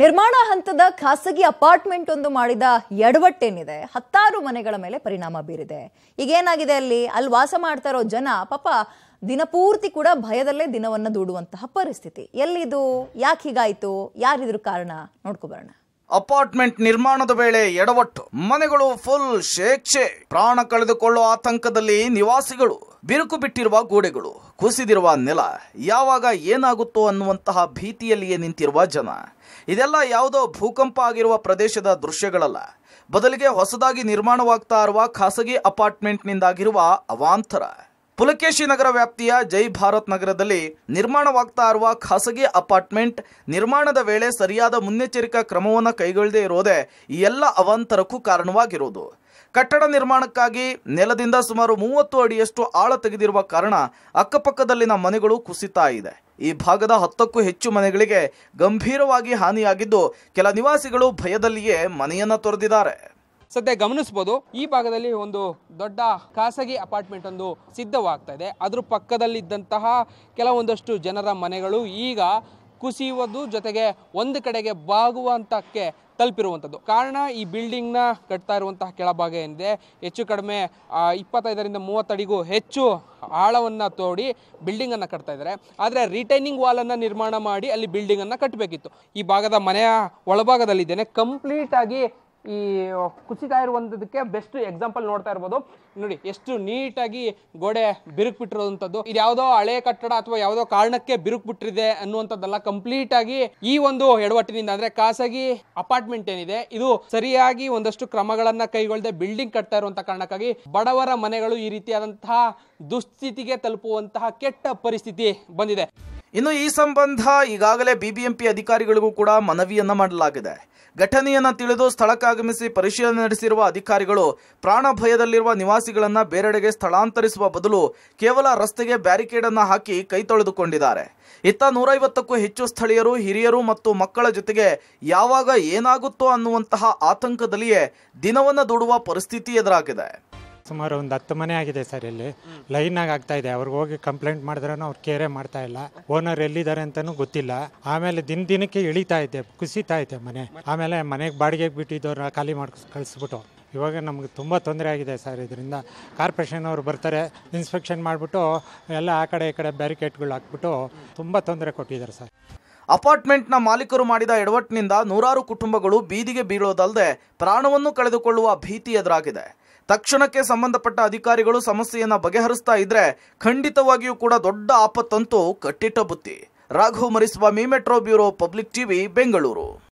ನಿರ್ಮಾಣ ಹಂತದ ಖಾಸಗಿ ಅಪಾರ್ಟ್ಮೆಂಟ್ ಒಂದು ಮಾಡಿದ ಎಡವಟ್ಟೇನಿದೆ ಹತ್ತಾರು ಮನೆಗಳ ಮೇಲೆ ಪರಿಣಾಮ ಬೀರಿದೆ ಏನಾಗಿದೆ ಅಲ್ಲಿ ಅಲ್ಲಿ ವಾಸ ಮಾಡ್ತಾ ಇರೋ ಜನ ಪಾಪ ದಿನಪೂರ್ತಿ ಕೂಡ ಭಯದಲ್ಲೇ ದಿನವನ್ನು ದೂಡುವಂತಹ ಪರಿಸ್ಥಿತಿ ಎಲ್ಲಿದು ಯಾಕೆ ಹೀಗಾಯ್ತು ಯಾರಿದ್ರು ಕಾರಣ ನೋಡ್ಕೋಬರೋಣ ಅಪಾರ್ಟ್ಮೆಂಟ್ ನಿರ್ಮಾಣದ ವೇಳೆ ಎಡವಟ್ಟು ಮನೆಗಳು ಫುಲ್ ಶೇಕ್ಷೆ ಪ್ರಾಣ ಕಳೆದುಕೊಳ್ಳುವ ಆತಂಕದಲ್ಲಿ ನಿವಾಸಿಗಳು ಬಿರುಕು ಬಿಟ್ಟಿರುವ ಗೋಡೆಗಳು ಕುಸಿದಿರುವ ನೆಲ ಯಾವಾಗ ಏನಾಗುತ್ತೋ ಅನ್ನುವಂತಹ ಭೀತಿಯಲ್ಲಿಯೇ ನಿಂತಿರುವ ಜನ ಇದೆಲ್ಲ ಯಾವುದೋ ಭೂಕಂಪ ಆಗಿರುವ ಪ್ರದೇಶದ ದೃಶ್ಯಗಳಲ್ಲ ಬದಲಿಗೆ ಹೊಸದಾಗಿ ನಿರ್ಮಾಣವಾಗ್ತಾ ಇರುವ ಖಾಸಗಿ ಅಪಾರ್ಟ್ಮೆಂಟ್ನಿಂದಾಗಿರುವ ಅವಾಂತರ ಪುಲಕೇಶಿ ನಗರ ವ್ಯಾಪ್ತಿಯ ಜೈ ಭಾರತ್ ನಗರದಲ್ಲಿ ನಿರ್ಮಾಣವಾಗ್ತಾ ಇರುವ ಖಾಸಗಿ ಅಪಾರ್ಟ್ಮೆಂಟ್ ನಿರ್ಮಾಣದ ವೇಳೆ ಸರಿಯಾದ ಮುನ್ನೆಚ್ಚರಿಕಾ ಕ್ರಮವನ್ನು ಕೈಗೊಳ್ಳದೇ ಇರೋದೇ ಈ ಎಲ್ಲ ಅವಾಂತರಕ್ಕೂ ಕಾರಣವಾಗಿರುವುದು ಕಟ್ಟಡ ನಿರ್ಮಾಣಕ್ಕಾಗಿ ನೆಲದಿಂದ ಸುಮಾರು ಮೂವತ್ತು ಅಡಿಯಷ್ಟು ಆಳ ತೆಗೆದಿರುವ ಕಾರಣ ಅಕ್ಕಪಕ್ಕದಲ್ಲಿನ ಮನೆಗಳು ಕುಸಿತಾ ಇದೆ ಈ ಭಾಗದ ಹತ್ತಕ್ಕೂ ಹೆಚ್ಚು ಮನೆಗಳಿಗೆ ಗಂಭೀರವಾಗಿ ಹಾನಿಯಾಗಿದ್ದು ಕೆಲ ನಿವಾಸಿಗಳು ಭಯದಲ್ಲಿಯೇ ಮನೆಯನ್ನು ತೊರೆದಿದ್ದಾರೆ ಸದ್ಯ ಗಮನಿಸ್ಬೋದು ಈ ಭಾಗದಲ್ಲಿ ಒಂದು ದೊಡ್ಡ ಖಾಸಗಿ ಅಪಾರ್ಟ್ಮೆಂಟ್ ಒಂದು ಸಿದ್ಧವಾಗ್ತಾ ಇದೆ ಅದ್ರ ಪಕ್ಕದಲ್ಲಿದ್ದಂತಹ ಕೆಲವೊಂದಷ್ಟು ಜನರ ಮನೆಗಳು ಈಗ ಕುಸಿಯುವುದು ಜೊತೆಗೆ ಒಂದು ಕಡೆಗೆ ಬಾಗುವಂತಕ್ಕೆ ತಲುಪಿರುವಂಥದ್ದು ಕಾರಣ ಈ ಬಿಲ್ಡಿಂಗ್ನ ಕಟ್ತಾ ಇರುವಂತಹ ಕೆಳಭಾಗ ಏನಿದೆ ಹೆಚ್ಚು ಕಡಿಮೆ ಇಪ್ಪತ್ತೈದರಿಂದ ಮೂವತ್ತಡಿಗೂ ಹೆಚ್ಚು ಆಳವನ್ನು ತೋಡಿ ಬಿಲ್ಡಿಂಗನ್ನು ಕಟ್ತಾ ಇದ್ದಾರೆ ಆದರೆ ರಿಟೈನಿಂಗ್ ವಾಲನ್ನು ನಿರ್ಮಾಣ ಮಾಡಿ ಅಲ್ಲಿ ಬಿಲ್ಡಿಂಗನ್ನು ಕಟ್ಟಬೇಕಿತ್ತು ಈ ಭಾಗದ ಮನೆಯ ಒಳಭಾಗದಲ್ಲಿದ್ದೇನೆ ಕಂಪ್ಲೀಟಾಗಿ ಈ ಕುಸಿತಾ ಬೆಸ್ಟ್ ಎಕ್ಸಾಂಪಲ್ ನೋಡ್ತಾ ಇರ್ಬೋದು ನೋಡಿ ಎಷ್ಟು ನೀಟಾಗಿ ಗೋಡೆ ಬಿರುಕು ಬಿಟ್ಟಿರೋದಂಥದ್ದು ಇದು ಯಾವುದೋ ಹಳೆ ಕಟ್ಟಡ ಅಥವಾ ಯಾವುದೋ ಕಾರಣಕ್ಕೆ ಬಿರುಕು ಬಿಟ್ಟಿದೆ ಅನ್ನುವಂಥದ್ದೆಲ್ಲ ಕಂಪ್ಲೀಟ್ ಆಗಿ ಈ ಒಂದು ಎಡವಟ್ಟಿನಿಂದ ಅಂದ್ರೆ ಖಾಸಗಿ ಅಪಾರ್ಟ್ಮೆಂಟ್ ಏನಿದೆ ಇದು ಸರಿಯಾಗಿ ಒಂದಷ್ಟು ಕ್ರಮಗಳನ್ನ ಕೈಗೊಳ್ಳದೆ ಬಿಲ್ಡಿಂಗ್ ಕಟ್ತಾ ಇರುವಂತಹ ಕಾರಣಕ್ಕಾಗಿ ಬಡವರ ಮನೆಗಳು ಈ ರೀತಿಯಾದಂತಹ ದುಸ್ಥಿತಿಗೆ ತಲುಪುವಂತಹ ಕೆಟ್ಟ ಪರಿಸ್ಥಿತಿ ಬಂದಿದೆ ಇನ್ನು ಈ ಸಂಬಂಧ ಈಗಾಗಲೇ ಬಿಬಿಎಂಪಿ ಅಧಿಕಾರಿಗಳಿಗೂ ಕೂಡ ಮನವಿಯನ್ನ ಮಾಡಲಾಗಿದೆ ಘಟನೆಯನ್ನು ತಿಳಿದು ಸ್ಥಳಕ್ಕಾಗಮಿಸಿ ಪರಿಶೀಲನೆ ನಡೆಸಿರುವ ಅಧಿಕಾರಿಗಳು ಪ್ರಾಣ ಭಯದಲ್ಲಿರುವ ನಿವಾಸಿಗಳನ್ನು ಬೇರೆಡೆಗೆ ಸ್ಥಳಾಂತರಿಸುವ ಬದಲು ಕೇವಲ ರಸ್ತೆಗೆ ಬ್ಯಾರಿಕೇಡನ್ನು ಹಾಕಿ ಕೈ ತೊಳೆದುಕೊಂಡಿದ್ದಾರೆ ಇತ್ತ ನೂರೈವತ್ತಕ್ಕೂ ಹೆಚ್ಚು ಸ್ಥಳೀಯರು ಹಿರಿಯರು ಮತ್ತು ಮಕ್ಕಳ ಜೊತೆಗೆ ಯಾವಾಗ ಏನಾಗುತ್ತೋ ಅನ್ನುವಂತಹ ಆತಂಕದಲ್ಲಿಯೇ ದಿನವನ್ನು ದೂಡುವ ಪರಿಸ್ಥಿತಿ ಎದುರಾಗಿದೆ ಸುಮಾರು ಒಂದು ಹತ್ತು ಮನೆ ಆಗಿದೆ ಸರ್ ಇಲ್ಲಿ ಲೈನ್ ಆಗಿ ಆಗ್ತಾ ಇದೆ ಅವ್ರಿಗೆ ಹೋಗಿ ಕಂಪ್ಲೇಂಟ್ ಮಾಡಿದ್ರೂ ಅವ್ರು ಕೇರೇ ಮಾಡ್ತಾ ಇಲ್ಲ ಓನರ್ ಎಲ್ಲಿದ್ದಾರೆ ಅಂತಾನು ಗೊತ್ತಿಲ್ಲ ಆಮೇಲೆ ದಿನ ದಿನಕ್ಕೆ ಇಳಿತಾ ಇದೆ ಕುಸಿತಾ ಇದೆ ಮನೆ ಆಮೇಲೆ ಮನೆಗೆ ಬಾಡಿಗೆಗೆ ಬಿಟ್ಟಿದ್ದವ್ರನ್ನ ಖಾಲಿ ಮಾಡಿ ಕಳಿಸ್ಬಿಟ್ಟು ಇವಾಗ ನಮ್ಗೆ ತುಂಬ ತೊಂದರೆ ಆಗಿದೆ ಸರ್ ಇದರಿಂದ ಕಾರ್ಪೊರೇಷನ್ ಅವರು ಬರ್ತಾರೆ ಇನ್ಸ್ಪೆಕ್ಷನ್ ಮಾಡಿಬಿಟ್ಟು ಎಲ್ಲ ಆ ಕಡೆ ಈ ಕಡೆ ಬ್ಯಾರಿಕೇಡ್ಗಳು ಹಾಕ್ಬಿಟ್ಟು ತುಂಬ ತೊಂದರೆ ಕೊಟ್ಟಿದ್ದಾರೆ ಸರ್ ಅಪಾರ್ಟ್ಮೆಂಟ್ನ ಮಾಲೀಕರು ಮಾಡಿದ ಎಡವಟ್ಟಿನಿಂದ ನೂರಾರು ಕುಟುಂಬಗಳು ಬೀದಿಗೆ ಬೀಳೋದಲ್ಲದೆ ಪ್ರಾಣವನ್ನು ಕಳೆದುಕೊಳ್ಳುವ ಭೀತಿ ಎದುರಾಗಿದೆ ತಕ್ಷಣಕ್ಕೆ ಸಂಬಂಧಪಟ್ಟ ಅಧಿಕಾರಿಗಳು ಸಮಸ್ಯೆಯನ್ನ ಬಗೆಹರಿಸ್ತಾ ಇದ್ರೆ ಖಂಡಿತವಾಗಿಯೂ ಕೂಡ ದೊಡ್ಡ ಆಪತ್ತಂತೂ ಕಟ್ಟಿಟ್ಟ ಬುತ್ತಿ ರಾಘು ಮೀ metro bureau public TV Bengaluru